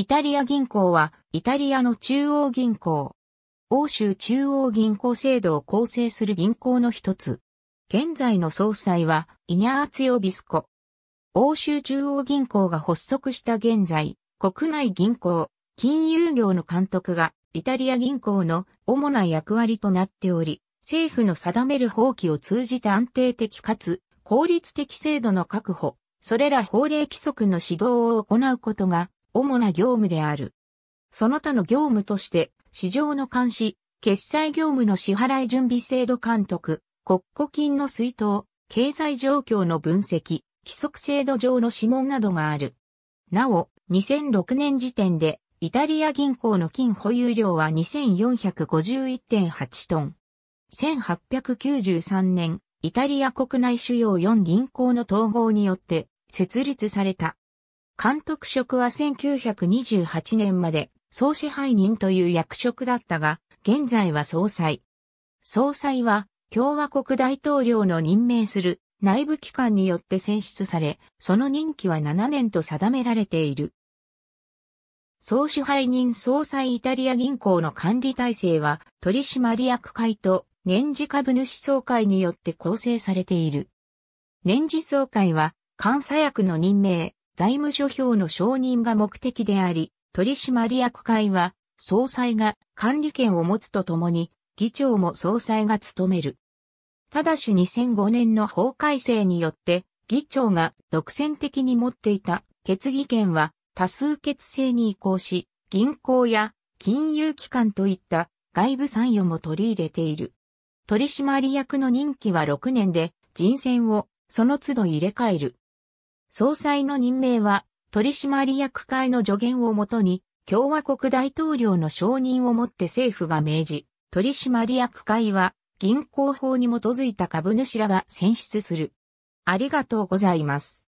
イタリア銀行は、イタリアの中央銀行。欧州中央銀行制度を構成する銀行の一つ。現在の総裁は、イニャーツヨ・ビスコ。欧州中央銀行が発足した現在、国内銀行、金融業の監督が、イタリア銀行の主な役割となっており、政府の定める法規を通じた安定的かつ効率的制度の確保、それら法令規則の指導を行うことが主な業務である。その他の業務として、市場の監視、決済業務の支払い準備制度監督、国庫金の水筒、経済状況の分析、規則制度上の指紋などがある。なお、2006年時点で、イタリア銀行の金保有量は2451.8トン。1893年、イタリア国内主要4銀行の統合によって設立された監督職は1928年まで総支配人という役職だったが、現在は総裁。総裁は共和国大統領の任命する内部機関によって選出され、その任期は7年と定められている。総支配人総裁イタリア銀行の管理体制は取締役会と年次株主総会によって構成されている。年次総会は監査役の任命、財務諸表の承認が目的であり、取締役会は、総裁が管理権を持つとともに、議長も総裁が務める。ただし2005年の法改正によって、議長が独占的に持っていた決議権は多数決制に移行し、銀行や金融機関といった外部参与も取り入れている。取締役の任期は6年で人選をその都度入れ替える。総裁の任命は、取締役会の助言をもとに、共和国大統領の承認をもって政府が命じ、取締役会は、銀行法に基づいた株主らが選出する。ありがとうございます。